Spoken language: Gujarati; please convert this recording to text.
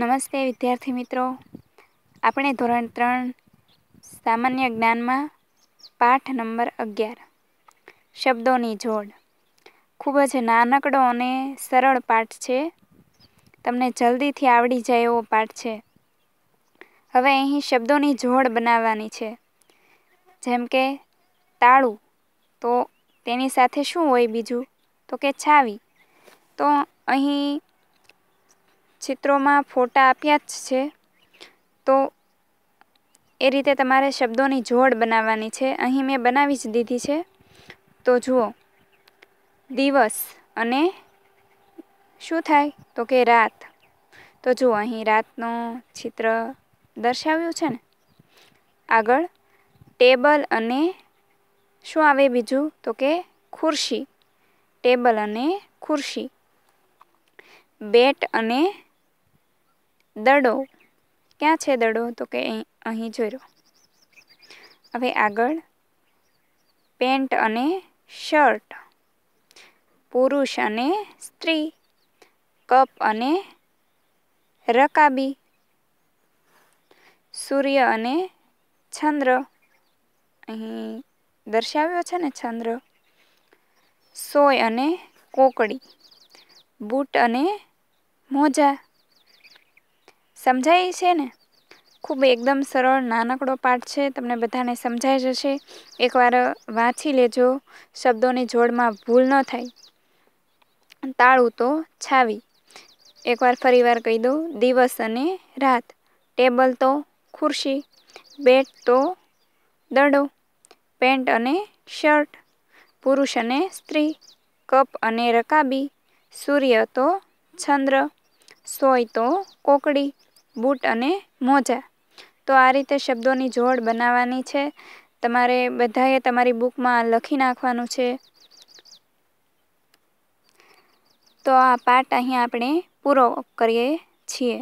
નમસ્તે વિદ્યાર્થી મિત્રો આપણે ધોરણ ત્રણ સામાન્ય જ્ઞાનમાં પાઠ નંબર અગિયાર શબ્દોની જોડ ખૂબ જ નાનકડો અને સરળ પાઠ છે તમને જલ્દીથી આવડી જાય એવો પાઠ છે હવે અહીં શબ્દોની જોડ બનાવવાની છે જેમ કે તાળું તો તેની સાથે શું હોય બીજું તો કે છાવી તો અહીં ચિત્રોમાં ફોટા આપ્યા જ છે તો એ રીતે તમારે શબ્દોની જોડ બનાવવાની છે અહીં મેં બનાવી જ દીધી છે તો જુઓ દિવસ અને શું થાય તો કે રાત તો જુઓ અહીં રાતનું ચિત્ર દર્શાવ્યું છે ને આગળ ટેબલ અને શું આવે બીજું તો કે ખુરશી ટેબલ અને ખુરશી બેટ અને દડો ક્યાં છે દડો તો કે અહીં જોઈ લો હવે આગળ પેન્ટ અને શર્ટ પુરુષ અને સ્ત્રી કપ અને રકાબી સૂર્ય અને ચંદ્ર અહીં દર્શાવ્યો છે ને ચંદ્ર સોય અને કોકડી બૂટ અને મોજા સમજાય છે ને ખૂબ એકદમ સરળ નાનકડો પાઠ છે તમને બધાને સમજાઈ જશે એકવાર વાંચી લેજો શબ્દોની જોડમાં ભૂલ ન થાય તાળું તો છાવી એકવાર ફરીવાર કહી દઉં દિવસ અને રાત ટેબલ તો ખુરશી બેટ તો દડો પેન્ટ અને શર્ટ પુરુષ અને સ્ત્રી કપ અને રકાબી સૂર્ય તો ચંદ્ર સોય તો કોકડી બૂટ અને મોજા તો આ રીતે શબ્દોની જોડ બનાવવાની છે તમારે બધાએ તમારી બુકમાં લખી નાખવાનું છે તો આ પાઠ અહીં આપણે પૂરો કરીએ છીએ